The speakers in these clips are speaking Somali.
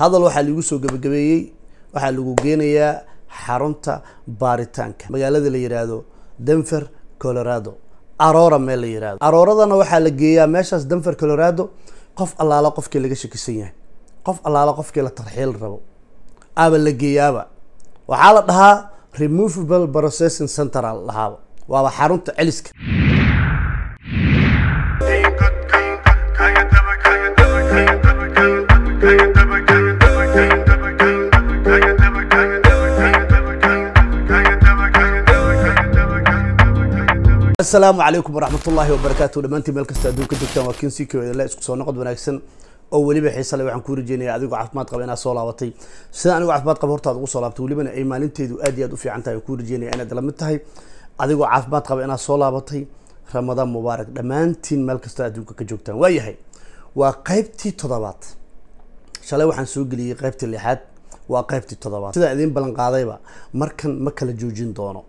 hadal waxaa laigu soo gebagabeeyey waxaa lagu geenayaa xarunta baaritaanka magaalada la yidhaahdo denver colorado arora meel la yihahdo arooradana waxaa la geeyaa meeshaas denver colorado qof allaala qofkii laga shakisan yahay qof allaala qofkii la tarxiil rabo aba la geeyaaba waxaa la dhahaa removable processing centera la dhahaaba waaba xarunta celiska asalaamu calaykum waraxmatullaahi wabarakaatu dhamaantiin meel kastoo adduunka degtaan waa kiin sikio idinle isku soo noqod wanaagsan oo weliba xiisa waxaan kuu rajeynaya adigoo caafimaad qaba inaad soo laabatay sida anigoo caafimaad qaba hortaad ugu soo laabatay welibana ay maalinteedu aad iyo aad u fiican tahay oo rajeynaya inaad la tahay adigoo caafimaad qaba inaad soo laabatay ramadaan mubaarak dhammaantiin meel kastoo adduunka ka joogtaan waayahay waa qaybtii toddobaad shalay waxaan soo geliyey qaybtii lixaad waa qaybtii toddobaad sidaan idiin ballan markan ma kala joojin doono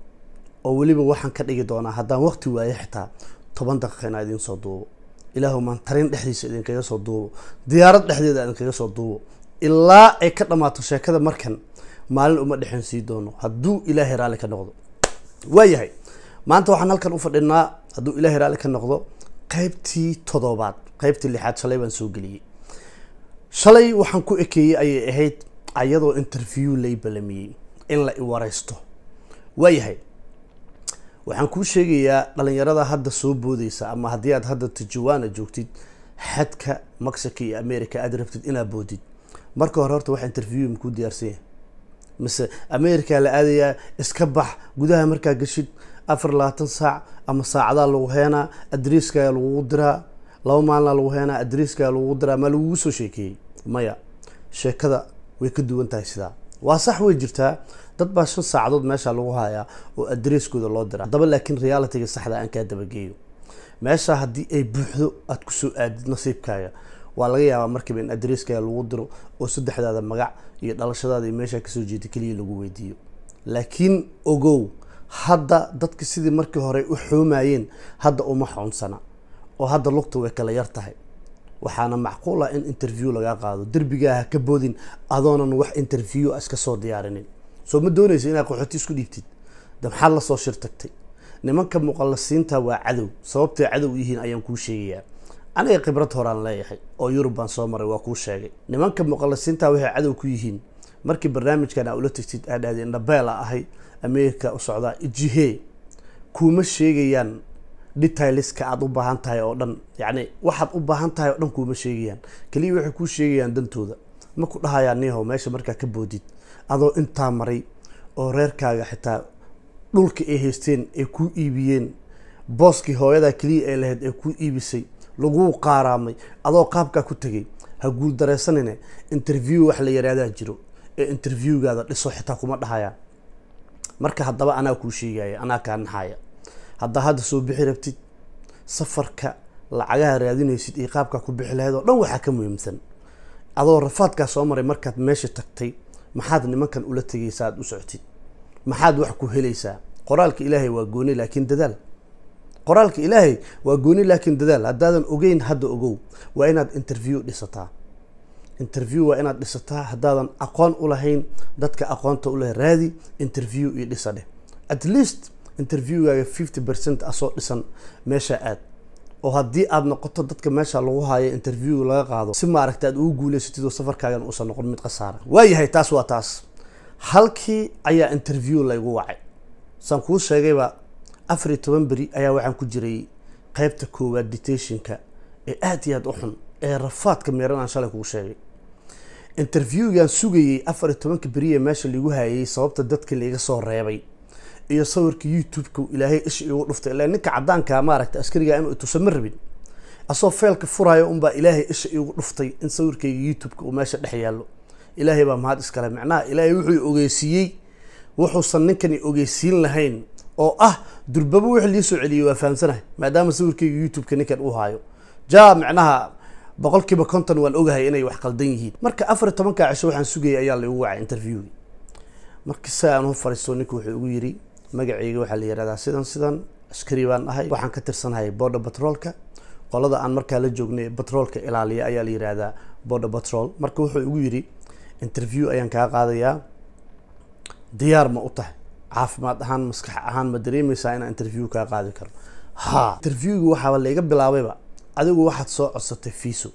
oo weliba waxaan ka dhigi doonaa haddaan waqti waayo xitaa toban daqiiqa inaa idiin soo duubo ilaahu maan tarin dhexdiisa idinkaga soo duubo diyaarad dhexdeeda idinkaga soo duubo ilaa ay ka dhammaato sheekada markan maalin uma dhexan sii doono hadduu ilaahay raalli ka noqdo waayahay maanta waxaan halkan u fadhinaa hadduu ilaahay raalli ka noqdo qaybtii toddobaad qaybtii lixaad shalay baan soo geliyey shalay waxaan ku ekeeyey ayay ahayd ayadoo interview lay balamiyey in la iwareysto waayahay waxaan kuu sheegayaa dhalinyarada hadda soo boodeysa ama haddii aad hadda tijuwana joogtid xadka mexico iyo america aad rabtid inaad boodid marka hore horta waxaa interviewm kuu diyaarsanya mise america la aadayaa iska bax gudaha markaa geshid afar labaatan saac ama saacadaa lagu heenaa adreskaa lagugu diraa laba maalinaa lagu heenaa adreskaa lagugu diraa maa lagugu soo sheekeeyey maya sheekada way ka duwan tahay sidaa waa sax way jirtaa dad baa shan saacadood meeshaa lagu hayaa oo adreskooda loo dira haddaba laakiin realityga saxda ah aan kaa dabageeyo meesha haddii ay buuxdo aad kusoo aadid nasiibkaaga waa laga yaabaa markiiba in adresskaaga lagu diro oo saddexdaada magac iyo dhalashadaada iyo meeshaa kasoo jeeda keliya lagu weydiiyo laakiin ogow hadda dadka sidii markii hore u xoomayeen hadda uma xoonsana oo hadda lugta way kala yar tahay waxaana macquul ah in interview lagaa qaado derbigaa ha ka boodin adoonan wax interview iska soo diyaarinin soo ma doonayso inaad qaxooti isku dhiibtid de maxaad lasoo shir tagtay nimanka muqallasiinta waa cadow sababtay cadow yihiin ayaan kuu sheegayaa aniga khibrad horaan leeyahay oo yurub baan soo maray waa kuu sheegay nimanka muqallisiinta waxay cadow ku yihiin markii barnaamijkan aa ula tagtid aa dhahday indhabeela ahay ameerika u socdaa ijihe kuuma sheegayaan detailiska aada u baahan tahay oo dhan yacni waxaad u baahan tahay oo dhan kuuma sheegayaan keliya waxay kuu sheegayaan dantooda ma ku dhahayaan niihow meesha markaa ka boodid adoo intaa maray oo reerkaaga xitaa dhulka ay haysteen ay kuu iibiyeen booskii hooyadaa keliya ay lahayd ee kuu iibisay laguu qaaraamay adoo qaabkaa ku tegay ha guuldaraysanine interview wax la yaraadaa jiro ee interviewgaada dhiso xitaa kuma dhahayaan marka haddaba anaa kuu sheegaya anaa kaa naxaaya haddaa hadda soo bixi rabtid safarka lacagaha raadinaysid iyo qaabkaa ku bixi lahayd oo dhan waxaa ka muhiimsan adoo rafaadkaa soo maray markaad meesha tagtay maxaad nimankan ula tegaysaa aada u socotid maxaad wax ku helaysaa qoraalka ilaahay waa gooni laakiin dadaal qoraalka ilaahay waa gooni laakiin dadaal haddaadan ogeyn hadda ogow waa inaad interview dhisataa interview waa inaad dhisataa haddaadan aqoon u lahayn dadka aqoonta u leh raadi interview iyo dhisa dheh at least interviewgaaga fifty percent asoo dhisan meesha aad oo haddii aad noqoto dadka meesha lagu haayo interview laga qaado si maaragta aad ugu guulaysatid oo safarkaagan uusan noqon mid khasaara waayahay taas waa taas halkii ayaa interview laygu wacay saan kuu sheegayba afar iyo toban beri ayaa waxaan ku jiray qaybta koowaad ditationka ee aad iyo aad u xun ee rafaadka meeran aan shalay kugu sheegay interviewgaan sugayay afar iyo tobanka beri ee meesha lagu haayay sababta dadka laiga soo reebay iyo sawirka youtube-ka ilaahay ish iigu dhuftay ilan ninka caddaanka ah maaragta askariga ah inuu itusa ma rabin asoo feelka furaayo unbaa ilaahay isha iigu dhuftay in sawirkayga youtube-ka uu meesha dhex yaallo ilaahay baa mahad iskale macnaha ilaahay wuxuu ogeysiiyey wuxuusan ninkani ogeysiin lahayn oo ah durbaba wix lii soo celiyey waa fahamsanahay maadaama sawirkayga youtube-ka ninkan uu haayo jaa macnaha boqol konton waan ogahay inay wax qaldan yihiin marka afar iyo tobankaa cisho waxaan sugayay ayaa la wacay interviewgi marka aan u fariisto ninku wuxuu igu yidhi magaceyga waxaa la yihahdaa sidan sidan askari baan ahay waxaan ka tirsanahay border batroolka qolada aan markaa la joognay batroolka ilaaliya ayaa la yihahdaa border batrol marka wuxuu igu yiri interview ayaan kaa qaadayaa diyaar ma u tahay caafimaad ahaan maskax ahaan ma dareemeysaa inaan interview kaa qaadi karo ha interviewga waxaaba laiga bilaabayba adigu waxaad soo codsatay fiiso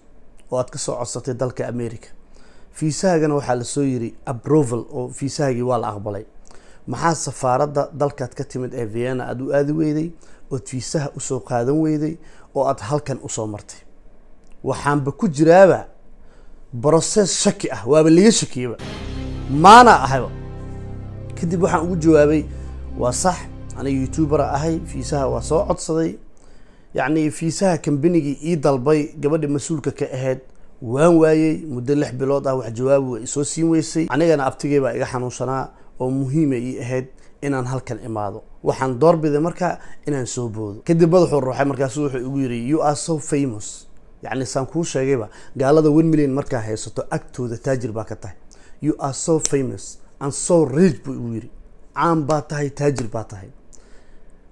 oo aad ka soo codsatay dalka america fiisahaagana waxaa lasoo yiri approval oo fiisahaagii waa la aqbalay maxaa safaaradda dalkaad ka timid ee vienna aada u aadi weyday ood fiisaha usoo qaadan weyday oo aad halkan usoo martay waxaanba ku jiraaba broses shaki ah waaba laga shakiyaba maana ahayba kadib waxaan ugu jawaabay waa sax aniga youtubera ahay fiisaha waa soo codsaday yacnii fiisaha kambanigii ii dalbay gabadha mas-uulka ka ahayd waan waayey muddo lix bilood ah wax jawaabu way isoo siin weysay anigana baa iga xanuunsanaa oo muhiima ii ahayd inaan halkan imaado waxaan doorbiday marka inaan soo boodo kadib madaxuu ruuxay markaasu wuxuu igu yidhi you are so famous yacni saan kuu sheegayba gaalada one million markaa haysato agtooda taajir baa ka tahay you are so famous and so rich buu igu yidhi caan baa tahay taajir baa tahay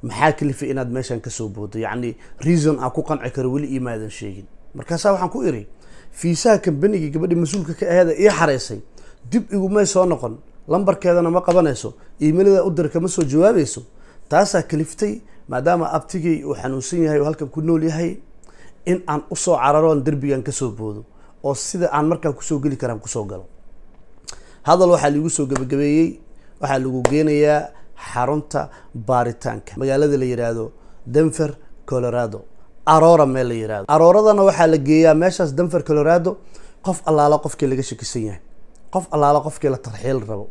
maxaa kalifa inaad meeshaan ka boodo yacni reason aan ku qanci karo weli iimaadan sheegin markaasaa waxaan ku idhi fiisaha kambaniga gabadha mas-uulka ka aheeda ii xaraysay dib igumay soo noqon lambarkeedana ma qabanayso imailada udirka ma soo jawaabayso taasaa kaliftay maadaama abtigii uu xanuunsan yahay oo halkan ku nool yahay in aan usoo cararo derbigan kasoo boodo oo sida aan markaa kusoo geli karaan kusoo galo hadal waxaa laigu soo gebagabeeyey waxaa lagu geenayaa xarunta baaritaanka magaalada la yihaahdo denver colorado aroora meel la yidhahdo arooradana waxaa la geeyaa meeshaas denver colorado qof allaala qofkii laga shakisan yahay qof allaala qofkii la tarxiil rabo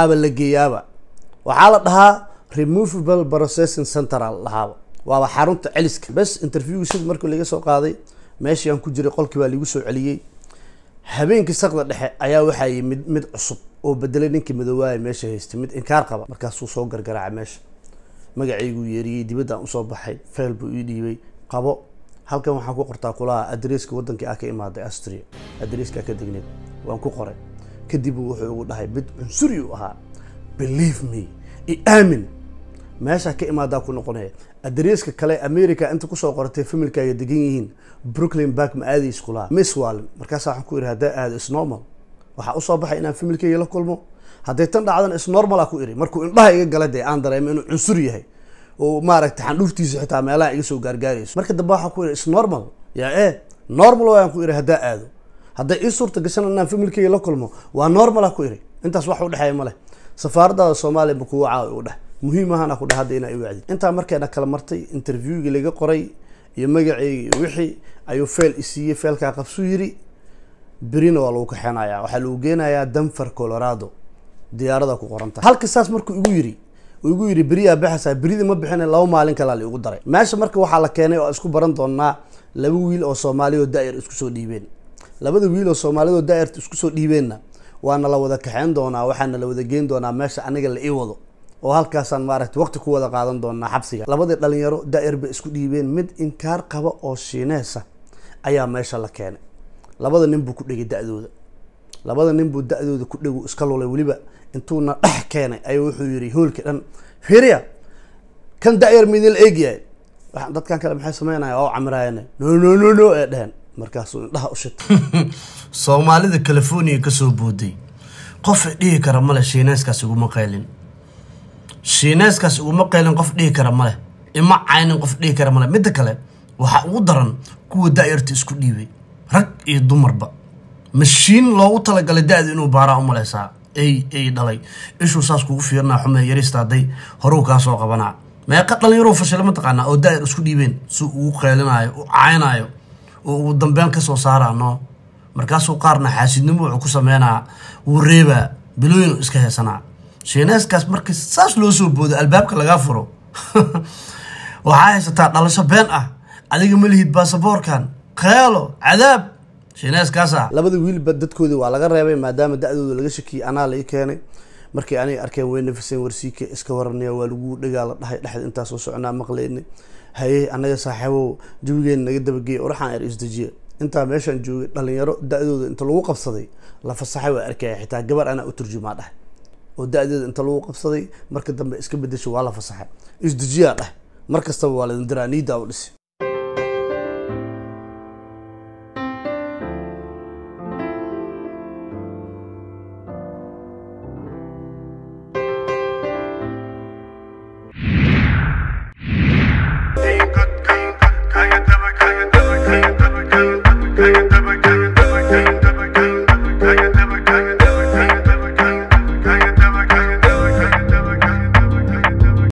aaba la geeyaaba waxaa la dhahaa removable processing centera la waaba xarunta celiska bes interviewga sida markii laga soo qaaday meeshii aan ku jiray qolkii baa lagu soo celiyey habeenkii sakda dhexe ayaa waxaa yimid mid cusub oo bedelay ninkii madoowaaya meesha haystay mid inkaar qaba markaasuu soo gargaraaca meesha magacayguu yeeriyey dibaddaan usoo baxay feel buu ii dhiibay qabo halkan waxaan ku qortaa kulaha adreeska waddankii ah ka imaaday astria adreeska ka degneed waan ku qoray kadib wuxuu igu dhahay mid cunsuri u ahaa believe me i aamin meesha ka imaadaa ku noqonaya adreeska kale america inta kusoo qoratay familkaaga degan yihiin brooklyn bark ma aadi iskulaa miss waalin markaasaa waxaan ku yidhi haddaa aado isnormal waxaa usoo baxay inaan familkeyga la kulmo hadday tan dhacdan isnormala ku iri markuu indhaha iga gala dee aan dareemo inuu cunsur yahay oo maaragtay xandhuuftiisa xitaa meelaha iga soo gaargaarayso marka dambe waxaan ku yidhi isnormal yaa e normal waan ku yidhi haddaa aado hadday ii suurta gashan inaan familkeyga la kulmo waa normala ah ku iri intaas wax udhexeeya ma leh safaaradaada soomaaliya ba kugu caawi u dheh muhiimahaana ku dheh hadda inaa i intaa markeena kala martay interviewgii laga qoray iyo magaceyga iyo wixii ayuu feel isiiyey feelkaa qabsuu yiri berina waa lagu kaxeenayaa waxaa lagu geenayaa danfer colorado diyaarada ku qoran tahay halka saas markuu igu yiri igu yidhi beriyaa baxaysaa beridii ma bixina laba maalin kalaa la daray meesha marka waxaa la keenay oo isku baran doonaa laba wiil oo soomaaliya oo da isku soo dhiibeen labada wiil oo soomaalidoo daa'irta isku soo dhiibeenna waana la wada kaxeyn doonaa waxaana la wada geyn doonaa meesha aniga la ii wado oo halkaasaan maaragta waqti ku wada qaadan doonaa xabsiga labadii dhalinyaro daa'ir bay isku dhiibeen mid inkaar qaba oo shiineesa ayaa meesha la keenay labada nin buu ku dhegay da-dooda labada nin buu da-dooda ku dhegu iska lulay weliba intuuna dhex keenay ayuu wuxuu yidhi hoolka dhan firiya kan da-yar ma la eegyahay waxaan dadkan kale maxay sameynaya oo camiraayane no no no no ee dheheen markaasuu indhaha u shitay soomaalida californiya kasoo booday qof dhihi kara male shiineyskaas iguma qaylin shiineyskaas iguma qaylin qof dhihi kara maleh ima caynin qof dhihi kara maleh midda kale waxaa ugu daran kuwa daayarta isku dhiibay rag iyo dumarba mashiin loogu talagalay da-da inuu baaraa u malaysaa ay dhalay ishuu saas kugu fiirinaa xume yarista hadday horuu kaa qabanaa meeqa dhalinyaruu fashilay mataqaanaa oo daayar isku dhiibeen si ugu qaylinayo u caynaayo oo uu dambeyn kasoo saarano markaasuu qaarna xaasidnimo wuxuu ku sameynaa wuu reebaa bilooyin iska heesanaa sheneyskaas marka saas loo soo boodo albaabka lagaa furo waxaa haysataa dhalasho been ah adiga ma lihid baasaboorkan kheelo cadaab sheneyskaasa ah. labada wiilba dadkoodii waa laga reebay maadaama da-dooda laga shakiyey anaa lai keenay markii anay arkeen way nafiseen warsiike iska waranayaa waa lagu dhagaa la dhahay dhexda intaa soo soconaa maqleyna haye annaga saaxiibow jawigeena naga dabageey oraxaan er isdejiye intaa meeshaan joogay dhalinyaro da-dooda inta lagu qabsaday la fasaxay waa arkaya xitaa gabar anaa u turjumaa dheh oo da-deeda inta lagu qabsaday marka dambe iska bedesha waa la fasaxay isdejiyaa dheh mar kastaba waa ladin diraa niiddaa u dhisi